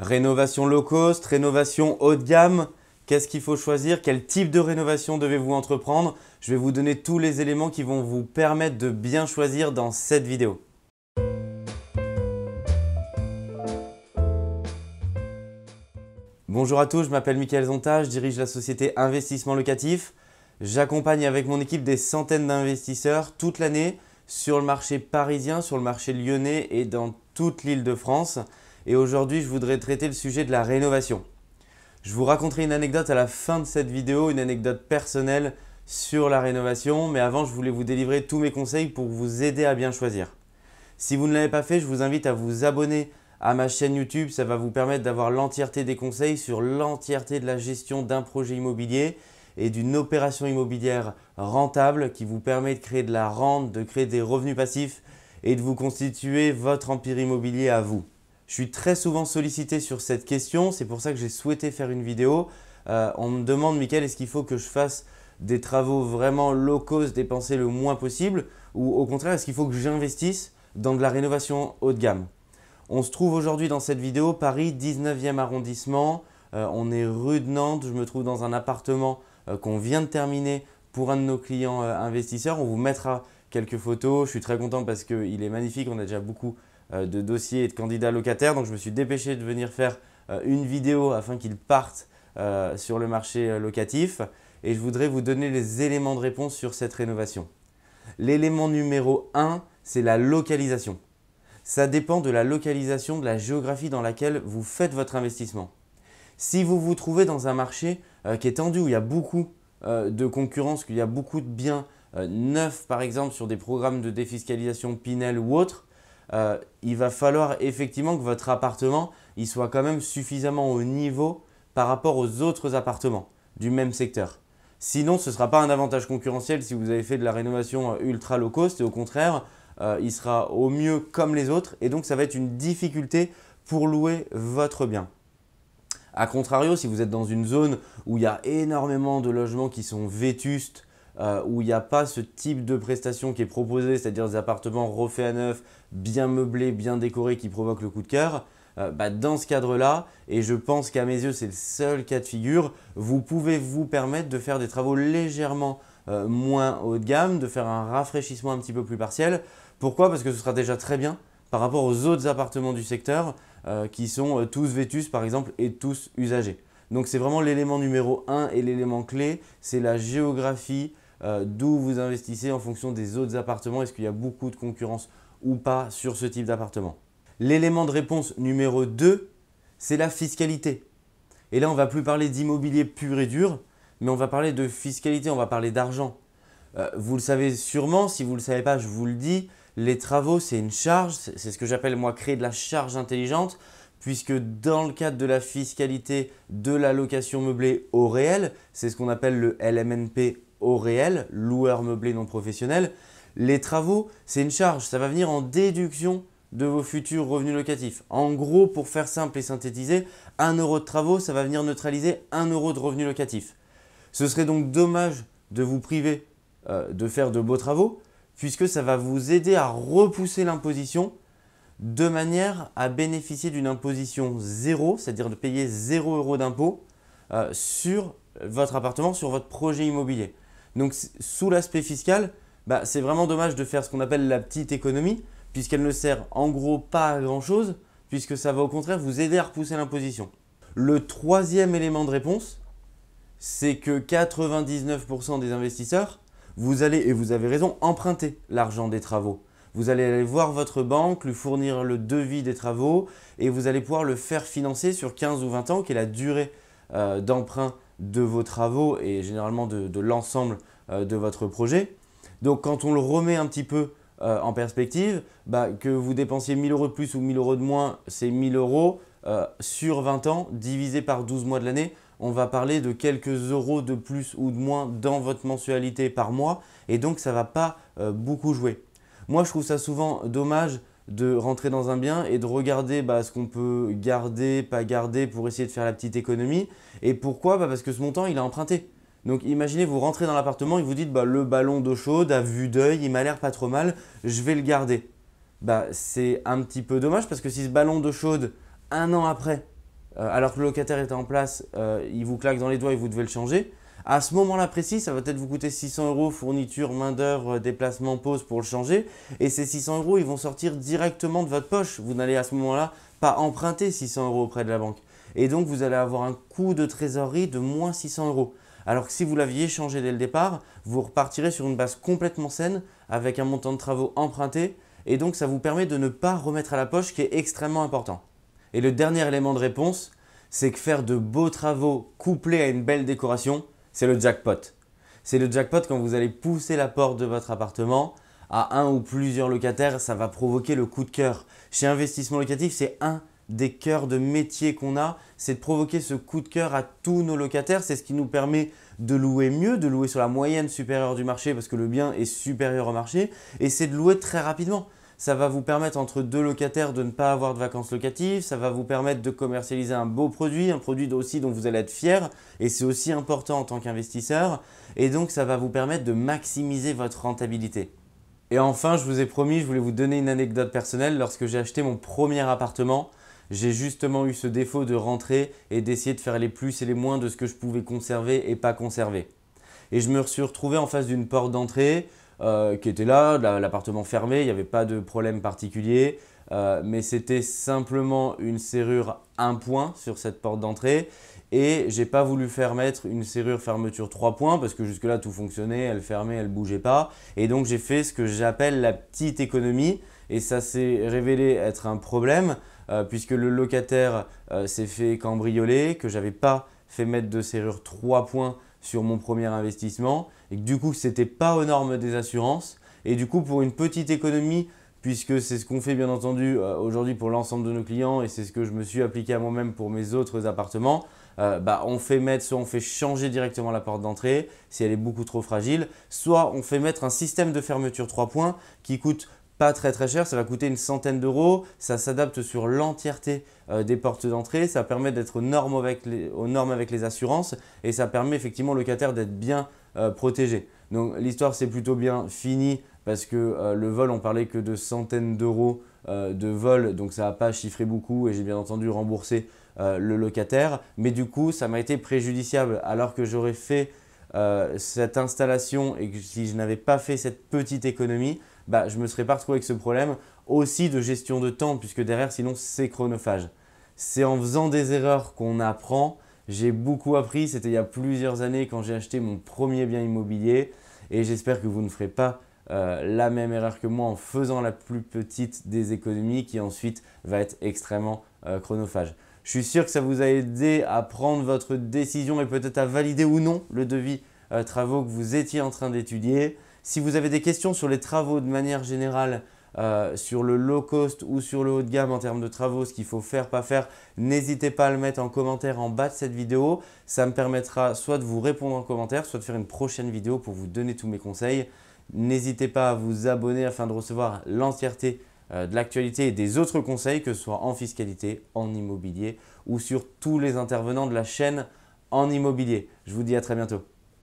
Rénovation low cost, rénovation haut de gamme, qu'est-ce qu'il faut choisir, quel type de rénovation devez-vous entreprendre. Je vais vous donner tous les éléments qui vont vous permettre de bien choisir dans cette vidéo. Bonjour à tous, je m'appelle Michael Zonta, je dirige la société Investissement Locatif. J'accompagne avec mon équipe des centaines d'investisseurs toute l'année sur le marché parisien, sur le marché lyonnais et dans toute l'île de France et aujourd'hui je voudrais traiter le sujet de la rénovation. Je vous raconterai une anecdote à la fin de cette vidéo, une anecdote personnelle sur la rénovation, mais avant je voulais vous délivrer tous mes conseils pour vous aider à bien choisir. Si vous ne l'avez pas fait, je vous invite à vous abonner à ma chaîne YouTube, ça va vous permettre d'avoir l'entièreté des conseils sur l'entièreté de la gestion d'un projet immobilier et d'une opération immobilière rentable qui vous permet de créer de la rente, de créer des revenus passifs et de vous constituer votre empire immobilier à vous. Je suis très souvent sollicité sur cette question, c'est pour ça que j'ai souhaité faire une vidéo. Euh, on me demande, Michael, est-ce qu'il faut que je fasse des travaux vraiment low cost, dépenser le moins possible Ou au contraire, est-ce qu'il faut que j'investisse dans de la rénovation haut de gamme On se trouve aujourd'hui dans cette vidéo, Paris 19e arrondissement. Euh, on est rue de Nantes, je me trouve dans un appartement euh, qu'on vient de terminer pour un de nos clients investisseurs. On vous mettra quelques photos. Je suis très content parce qu'il est magnifique, on a déjà beaucoup euh, de dossiers et de candidats locataires. Donc je me suis dépêché de venir faire euh, une vidéo afin qu'ils partent euh, sur le marché locatif et je voudrais vous donner les éléments de réponse sur cette rénovation. L'élément numéro 1, c'est la localisation. Ça dépend de la localisation, de la géographie dans laquelle vous faites votre investissement. Si vous vous trouvez dans un marché qui est tendu, où il y a beaucoup de concurrence, qu'il y a beaucoup de biens neufs par exemple sur des programmes de défiscalisation Pinel ou autres, euh, il va falloir effectivement que votre appartement il soit quand même suffisamment au niveau par rapport aux autres appartements du même secteur. Sinon, ce ne sera pas un avantage concurrentiel si vous avez fait de la rénovation euh, ultra low cost. Et au contraire, euh, il sera au mieux comme les autres et donc ça va être une difficulté pour louer votre bien. A contrario, si vous êtes dans une zone où il y a énormément de logements qui sont vétustes, euh, où il n'y a pas ce type de prestation qui est proposé, c'est-à-dire des appartements refaits à neuf, bien meublés, bien décorés, qui provoquent le coup de cœur, euh, bah, dans ce cadre-là, et je pense qu'à mes yeux c'est le seul cas de figure, vous pouvez vous permettre de faire des travaux légèrement euh, moins haut de gamme, de faire un rafraîchissement un petit peu plus partiel. Pourquoi Parce que ce sera déjà très bien par rapport aux autres appartements du secteur qui sont tous vétus par exemple et tous usagés. Donc c'est vraiment l'élément numéro 1 et l'élément clé, c'est la géographie, euh, d'où vous investissez en fonction des autres appartements, est-ce qu'il y a beaucoup de concurrence ou pas sur ce type d'appartement. L'élément de réponse numéro 2, c'est la fiscalité. Et là, on ne va plus parler d'immobilier pur et dur, mais on va parler de fiscalité, on va parler d'argent. Euh, vous le savez sûrement, si vous ne le savez pas, je vous le dis, les travaux, c'est une charge, c'est ce que j'appelle moi créer de la charge intelligente, puisque dans le cadre de la fiscalité de la location meublée au réel, c'est ce qu'on appelle le LMNP au réel, loueur meublé non professionnel. Les travaux, c'est une charge, ça va venir en déduction de vos futurs revenus locatifs. En gros, pour faire simple et synthétiser, 1 euro de travaux, ça va venir neutraliser 1 euro de revenus locatifs. Ce serait donc dommage de vous priver euh, de faire de beaux travaux, puisque ça va vous aider à repousser l'imposition de manière à bénéficier d'une imposition zéro, c'est-à-dire de payer 0 euro d'impôt euh, sur votre appartement, sur votre projet immobilier. Donc sous l'aspect fiscal, bah, c'est vraiment dommage de faire ce qu'on appelle la petite économie, puisqu'elle ne sert en gros pas à grand-chose, puisque ça va au contraire vous aider à repousser l'imposition. Le troisième élément de réponse, c'est que 99% des investisseurs, vous allez, et vous avez raison, emprunter l'argent des travaux. Vous allez aller voir votre banque, lui fournir le devis des travaux, et vous allez pouvoir le faire financer sur 15 ou 20 ans, qui est la durée euh, d'emprunt de vos travaux et généralement de, l'ensemble euh, de votre projet. Donc quand on le remet un petit peu euh, en perspective, bah, que vous dépensiez 1000 euros de plus ou 1000 euros de moins, c'est 1000 euros euh, sur 20 ans divisé par 12 mois de l'année. On va parler de quelques euros de plus ou de moins dans votre mensualité par mois et donc ça ne va pas beaucoup jouer. Moi je trouve ça souvent dommage de rentrer dans un bien et de regarder bah, ce qu'on peut garder, pas garder pour essayer de faire la petite économie. Et pourquoi bah, Parce que ce montant, il a emprunté. Donc imaginez, vous rentrez dans l'appartement et vous dites bah, le ballon d'eau chaude à vue d'œil, il m'a l'air pas trop mal, je vais le garder. Bah, c'est un petit peu dommage parce que si ce ballon d'eau chaude, un an après, euh, alors que le locataire était en place, euh, il vous claque dans les doigts et vous devez le changer, à ce moment-là précis, ça va peut-être vous coûter 600 euros fourniture, main-d'œuvre, euh, déplacement, pause pour le changer. Et ces 600 euros, ils vont sortir directement de votre poche. Vous n'allez à ce moment-là pas emprunter 600 euros auprès de la banque. Et donc, vous allez avoir un coût de trésorerie de moins 600 euros. Alors que si vous l'aviez changé dès le départ, vous repartirez sur une base complètement saine avec un montant de travaux emprunté. Et donc, ça vous permet de ne pas remettre à la poche, qui est extrêmement important. Et le dernier élément de réponse, c'est que faire de beaux travaux couplés à une belle décoration, c'est le jackpot. C'est le jackpot quand vous allez pousser la porte de votre appartement à un ou plusieurs locataires, ça va provoquer le coup de cœur. Chez Investissement Locatif, c'est un des cœurs de métier qu'on a, c'est de provoquer ce coup de cœur à tous nos locataires. C'est ce qui nous permet de louer mieux, de louer sur la moyenne supérieure du marché parce que le bien est supérieur au marché, et c'est de louer très rapidement ça va vous permettre entre deux locataires de ne pas avoir de vacances locatives, ça va vous permettre de commercialiser un beau produit, un produit aussi dont vous allez être fier, et c'est aussi important en tant qu'investisseur, et donc ça va vous permettre de maximiser votre rentabilité. Et enfin, je vous ai promis, je voulais vous donner une anecdote personnelle, lorsque j'ai acheté mon premier appartement, j'ai justement eu ce défaut de rentrer et d'essayer de faire les plus et les moins de ce que je pouvais conserver et pas conserver. Et je me suis retrouvé en face d'une porte d'entrée euh, qui était là, l'appartement fermé, il n'y avait pas de problème particulier, euh, mais c'était simplement une serrure 1 point sur cette porte d'entrée. Et j'ai pas voulu faire mettre une serrure fermeture 3 points parce que jusque-là tout fonctionnait, elle fermait, elle bougeait pas. Et donc j'ai fait ce que j'appelle la petite économie et ça s'est révélé être un problème euh, puisque le locataire s'est fait cambrioler, que j'avais pas fait mettre de serrure 3 points sur mon premier investissement et que du coup ce n'était pas aux normes des assurances et du coup pour une petite économie puisque c'est ce qu'on fait bien entendu euh, aujourd'hui pour l'ensemble de nos clients et c'est ce que je me suis appliqué à moi-même pour mes autres appartements, euh, bah, on fait mettre, soit on fait changer directement la porte d'entrée si elle est beaucoup trop fragile, soit on fait mettre un système de fermeture 3 points qui coûte pas très très cher, ça va coûter une centaine d'euros, ça s'adapte sur l'entièreté euh, des portes d'entrée, ça permet d'être aux, normes avec les assurances et ça permet effectivement au locataire d'être bien euh, protégé. Donc l'histoire c'est plutôt bien finie parce que euh, le vol, on parlait que de centaines d'euros de vol, donc ça n'a pas chiffré beaucoup et j'ai bien entendu remboursé le locataire, mais du coup ça m'a été préjudiciable alors que j'aurais fait cette installation et que si je n'avais pas fait cette petite économie, bah, je me serais pas retrouvé avec ce problème aussi de gestion de temps, puisque derrière, sinon, c'est chronophage. C'est en faisant des erreurs qu'on apprend. J'ai beaucoup appris, c'était il y a plusieurs années quand j'ai acheté mon premier bien immobilier, et j'espère que vous ne ferez pas euh, la même erreur que moi en faisant la plus petite des économies qui ensuite va être extrêmement euh, chronophage. Je suis sûr que ça vous a aidé à prendre votre décision et peut-être à valider ou non le devis euh, travaux que vous étiez en train d'étudier. Si vous avez des questions sur les travaux de manière générale, euh, sur le low cost ou sur le haut de gamme en termes de travaux, ce qu'il faut faire, pas faire, n'hésitez pas à le mettre en commentaire en bas de cette vidéo. Ça me permettra soit de vous répondre en commentaire, soit de faire une prochaine vidéo pour vous donner tous mes conseils. N'hésitez pas à vous abonner afin de recevoir l'entièreté euh, de l'actualité et des autres conseils, que ce soit en fiscalité, en immobilier ou sur tous les intervenants de la chaîne en immobilier. Je vous dis à très bientôt.